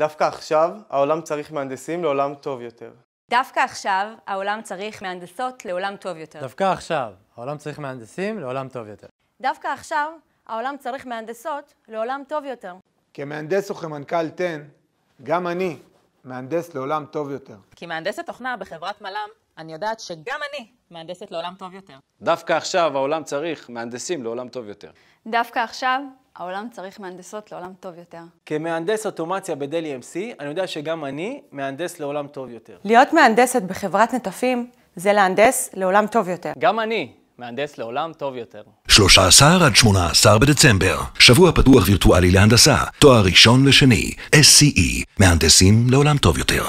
דווקא עכשיו העולם צריך מהנדסים לעולם טוב יותר. דווקא עכשיו העולם צריך מהנדסות לעולם טוב יותר. דווקא עכשיו העולם צריך מהנדסים לעולם טוב יותר. דווקא עכשיו העולם צריך מהנדסות לעולם טוב יותר. כמהנדס וכמנכ"ל תן, גם אני מהנדס לעולם טוב יותר. כמהנדסת תוכנה בחברת מל"מ, אני יודעת שגם אני מהנדסת לעולם טוב יותר. דווקא עכשיו העולם צריך מהנדסים לעולם טוב יותר. דווקא עכשיו העולם צריך מהנדסות לעולם טוב יותר. כמהנדס אוטומציה בדלי MC, אני יודע שגם אני מהנדס לעולם טוב יותר. להיות מהנדסת בחברת נטפים זה להנדס לעולם טוב יותר. גם אני מהנדס לעולם טוב יותר. 13 עד 18 בדצמבר, שבוע פתוח וירטואלי להנדסה, תואר ראשון ושני, SCE, מהנדסים לעולם טוב יותר.